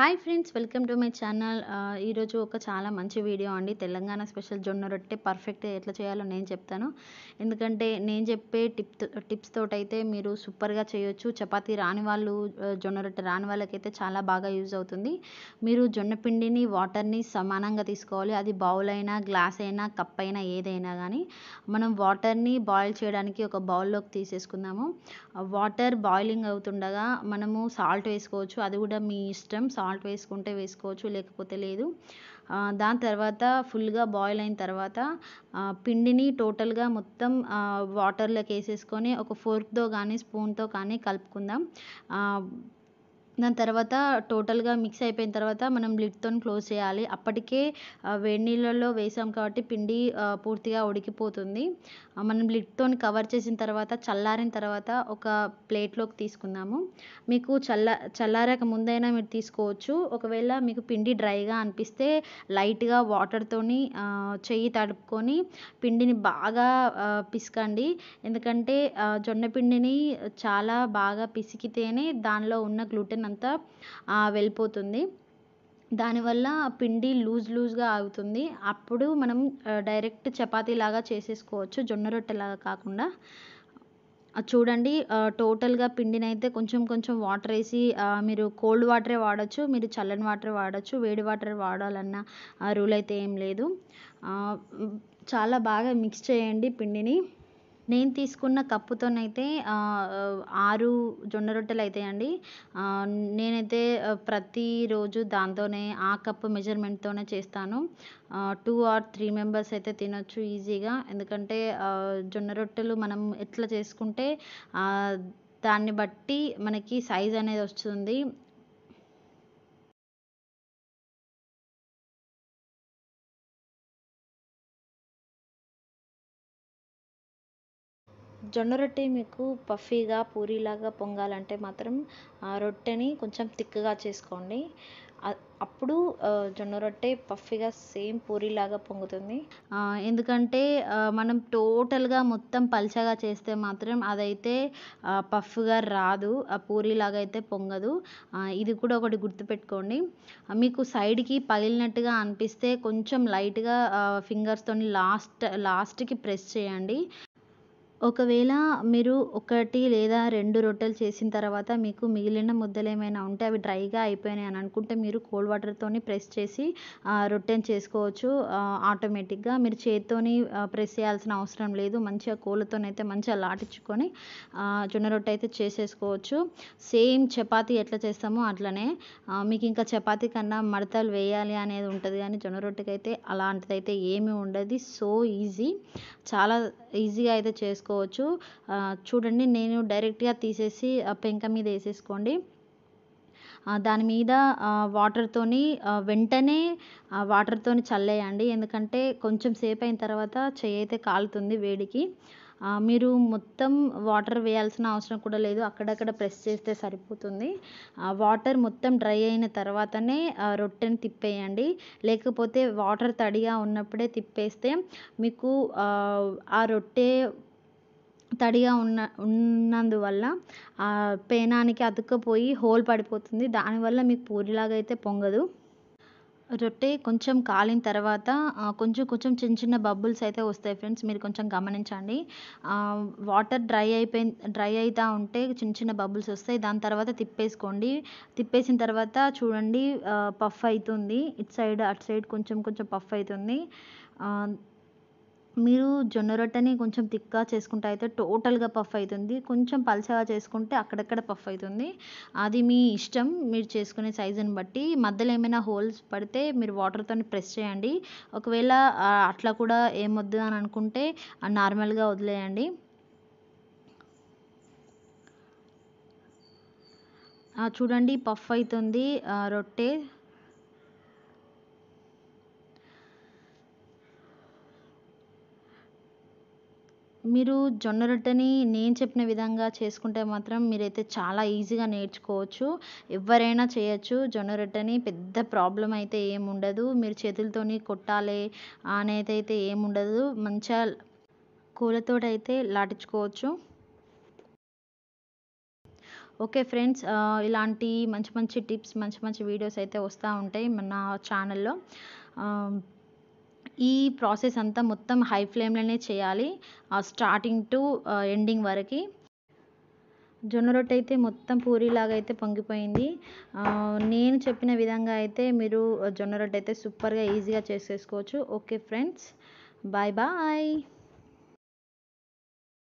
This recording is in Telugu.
hi friends welcome to my channel ఈరోజు ఒక చాలా మంచి వీడియో అండి తెలంగాణ స్పెషల్ జొన్న రొట్టె పర్ఫెక్ట్ ఎట్లా చేయాలో నేను చెప్తాను ఎందుకంటే నేను చెప్పే టిప్ టిప్స్ తోటైతే మీరు సూపర్గా చేయొచ్చు చపాతీ రాని వాళ్ళు జొన్న రొట్టె రాని వాళ్ళకైతే చాలా బాగా యూజ్ అవుతుంది మీరు జొన్న పిండిని వాటర్ని సమానంగా తీసుకోవాలి అది బౌల్ అయినా గ్లాస్ అయినా కప్ అయినా ఏదైనా కానీ మనం వాటర్ని బాయిల్ చేయడానికి ఒక బౌల్లోకి తీసేసుకుందాము వాటర్ బాయిలింగ్ అవుతుండగా మనము సాల్ట్ వేసుకోవచ్చు అది కూడా మీ ఇష్టం సాల్ట్ సాల్ట్ వేసుకుంటే వేసుకోవచ్చు లేకపోతే లేదు దాని తర్వాత ఫుల్గా బాయిల్ అయిన తర్వాత పిండిని టోటల్గా మొత్తం వాటర్లోకి వేసేసుకొని ఒక ఫోర్క్తో కానీ స్పూన్తో కానీ కలుపుకుందాం దాని తర్వాత టోటల్గా మిక్స్ అయిపోయిన తర్వాత మనం లిడ్తో క్లోజ్ చేయాలి అప్పటికే వేడి నీళ్ళల్లో వేసాం కాబట్టి పిండి పూర్తిగా ఉడికిపోతుంది మనం లిడ్తో కవర్ చేసిన తర్వాత చల్లారిన తర్వాత ఒక ప్లేట్లోకి తీసుకుందాము మీకు చల్ల చల్లారక ముందైనా మీరు తీసుకోవచ్చు ఒకవేళ మీకు పిండి డ్రైగా అనిపిస్తే లైట్గా వాటర్తో చెయ్యి తడుపుకొని పిండిని బాగా పిసకండి ఎందుకంటే జొన్న పిండిని చాలా బాగా పిసికితేనే దానిలో ఉన్న గ్లూటెన్ అంతా వెళ్ళిపోతుంది దానివల్ల పిండి లూజ్ లూజ్గా ఆగుతుంది అప్పుడు మనం డైరెక్ట్ చపాతీలాగా చేసేసుకోవచ్చు జొన్న రొట్టెలాగా కాకుండా చూడండి టోటల్గా పిండిని అయితే కొంచెం కొంచెం వాటర్ వేసి మీరు కోల్డ్ వాటరే వాడచ్చు మీరు చల్లని వాటర్ వాడచ్చు వేడి వాటర్ వాడాలన్న రూల్ అయితే ఏం లేదు చాలా బాగా మిక్స్ చేయండి పిండిని నేను తీసుకున్న కప్పుతోనైతే ఆరు జొన్న రొట్టెలు అవుతాయండి నేనైతే ప్రతిరోజు దాంతోనే ఆ కప్పు మెజర్మెంట్తోనే చేస్తాను టూ ఆర్ త్రీ మెంబర్స్ అయితే తినొచ్చు ఈజీగా ఎందుకంటే జొన్న రొట్టెలు మనం ఎట్లా చేసుకుంటే దాన్ని బట్టి మనకి సైజ్ అనేది వస్తుంది జొన్న రొట్టె మీకు పఫీగా పూరీలాగా పొంగాలంటే మాత్రం రొట్టెని కొంచెం థిక్గా చేసుకోండి అప్పుడు జొన్న రొట్టె పఫీగా సేమ్ పూరీలాగా పొంగుతుంది ఎందుకంటే మనం టోటల్గా మొత్తం పల్చగా చేస్తే మాత్రం అదైతే పఫ్గా రాదు ఆ పూరీలాగా అయితే పొంగదు ఇది కూడా ఒకటి గుర్తుపెట్టుకోండి మీకు సైడ్కి పగిలినట్టుగా అనిపిస్తే కొంచెం లైట్గా ఫింగర్స్తో లాస్ట్ లాస్ట్కి ప్రెస్ చేయండి ఒకవేళ మీరు ఒకటి లేదా రెండు రొట్టెలు చేసిన తర్వాత మీకు మిగిలిన ముద్దలు ఏమైనా ఉంటే అవి డ్రైగా అయిపోయినాయి అని అనుకుంటే మీరు కోల్డ్ వాటర్తోని ప్రెస్ చేసి రొట్టెని చేసుకోవచ్చు ఆటోమేటిక్గా మీరు చేత్తోని ప్రెస్ చేయాల్సిన అవసరం లేదు మంచిగా కోళ్ళతోనైతే మంచిగా లాటించుకొని జొన్న రొట్టె అయితే చేసేసుకోవచ్చు సేమ్ చపాతీ ఎట్లా చేస్తామో అట్లనే మీకు ఇంకా చపాతీ కన్నా మడతలు వేయాలి అనేది ఉంటుంది కానీ జొన్న రొట్టెకి అయితే అలాంటిదైతే ఏమీ ఉండదు సో ఈజీ చాలా ఈజీగా అయితే చేసుకో తీసుకోవచ్చు చూడండి నేను డైరెక్ట్గా తీసేసి పెంక మీద వేసేసుకోండి దాని మీద వాటర్తోని వెంటనే వాటర్తోని చల్లేయండి ఎందుకంటే కొంచెం సేపు అయిన తర్వాత చేయి అయితే కాలుతుంది వేడికి మీరు మొత్తం వాటర్ వేయాల్సిన అవసరం కూడా లేదు అక్కడక్కడ ప్రెస్ చేస్తే సరిపోతుంది వాటర్ మొత్తం డ్రై అయిన తర్వాతనే రొట్టెని తిప్పేయండి లేకపోతే వాటర్ తడిగా ఉన్నప్పుడే తిప్పేస్తే మీకు ఆ రొట్టె తడిగా ఉన్న ఉన్నందువల్ల ఆ పేనానికి అతుక్కుపోయి హోల్ పడిపోతుంది దానివల్ల మీకు పూరిలాగా అయితే పొంగదు రొట్టె కొంచెం కాలిన తర్వాత కొంచెం కొంచెం చిన్న చిన్న బబుల్స్ అయితే వస్తాయి ఫ్రెండ్స్ మీరు కొంచెం గమనించండి వాటర్ డ్రై అయిపోయిన డ్రై అవుతూ ఉంటే చిన్న చిన్న బబుల్స్ వస్తాయి దాని తర్వాత తిప్పేసుకోండి తిప్పేసిన తర్వాత చూడండి పఫ్ అవుతుంది ఇటు సైడ్ అటు సైడ్ కొంచెం కొంచెం పఫ్ అవుతుంది మీరు జొన్న రొట్టెని కొంచెం తిక్కగా చేసుకుంటే అయితే టోటల్గా పఫ్ అవుతుంది కొంచెం పలచగా చేసుకుంటే అక్కడక్కడ పఫ్ అవుతుంది అది మీ ఇష్టం మీరు చేసుకునే సైజుని బట్టి మధ్యలో ఏమైనా హోల్స్ పడితే మీరు వాటర్తో ప్రెస్ చేయండి ఒకవేళ అట్లా కూడా ఏమొద్దు అని అనుకుంటే నార్మల్గా వదిలేయండి చూడండి పఫ్ అవుతుంది రొట్టె మీరు జొన్న రొట్టెని నేను చెప్పిన విధంగా చేసుకుంటే మాత్రం మీరైతే చాలా ఈజీగా నేర్చుకోవచ్చు ఎవరైనా చేయొచ్చు జొన్న రొట్టెని పెద్ద ప్రాబ్లం అయితే ఏముండదు మీరు చేతులతోని కొట్టాలి అనేది అయితే ఏముండదు మంచిగా మంచిగా కూలతోటైతే లాటించుకోవచ్చు ఓకే ఫ్రెండ్స్ ఇలాంటి మంచి మంచి టిప్స్ మంచి మంచి వీడియోస్ అయితే వస్తూ ఉంటాయి మన ఛానల్లో ఈ ప్రాసెస్ అంతా మొత్తం హై ఫ్లేమ్లోనే చేయాలి స్టార్టింగ్ టు ఎండింగ్ వరకు జొన్న రొట్టె అయితే మొత్తం పూరీలాగా అయితే పొంగిపోయింది నేను చెప్పిన విధంగా అయితే మీరు జొన్న రొట్టె అయితే సూపర్గా ఈజీగా చేసేసుకోవచ్చు ఓకే ఫ్రెండ్స్ బాయ్ బాయ్